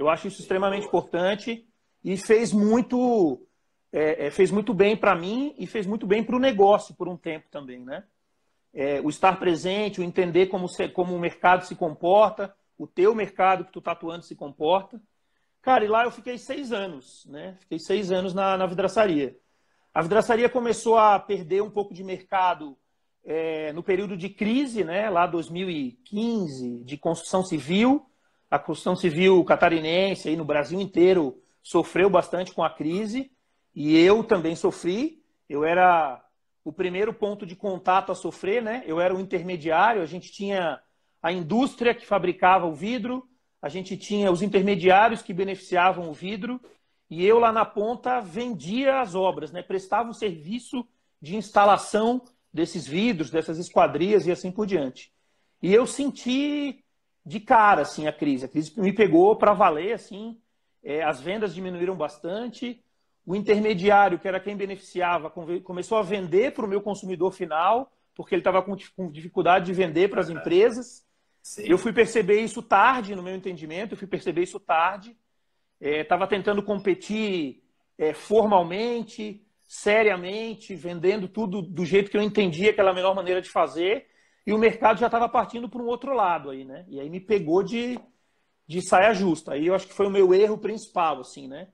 Eu acho isso extremamente importante e fez muito, é, é fez muito bem para mim e fez muito bem para o negócio por um tempo também, né? É, o estar presente, o entender como, se, como o mercado se comporta, o teu mercado que tu está atuando se comporta. Cara, e lá eu fiquei seis anos, né? Fiquei seis anos na, na vidraçaria. A vidraçaria começou a perder um pouco de mercado é, no período de crise, né? Lá 2015, de construção civil. A construção civil catarinense aí no Brasil inteiro sofreu bastante com a crise e eu também sofri. Eu era o primeiro ponto de contato a sofrer, né? Eu era o intermediário, a gente tinha a indústria que fabricava o vidro, a gente tinha os intermediários que beneficiavam o vidro e eu lá na ponta vendia as obras, né? Prestava o um serviço de instalação desses vidros, dessas esquadrias e assim por diante. E eu senti de cara assim a crise. A crise me pegou para valer assim. É, as vendas diminuíram bastante. O intermediário, que era quem beneficiava, começou a vender para o meu consumidor final, porque ele estava com, com, dificuldade de vender para as é. empresas. Sim. Eu fui perceber isso tarde, no meu entendimento, eu fui perceber isso tarde. Estava é, tentando competir é, formalmente, seriamente, vendendo tudo do jeito que eu entendia que era a melhor maneira de fazer e o mercado já estava partindo para um outro lado aí, né? E aí me pegou de, de saia justa. Aí eu acho que foi o meu erro principal, assim, né?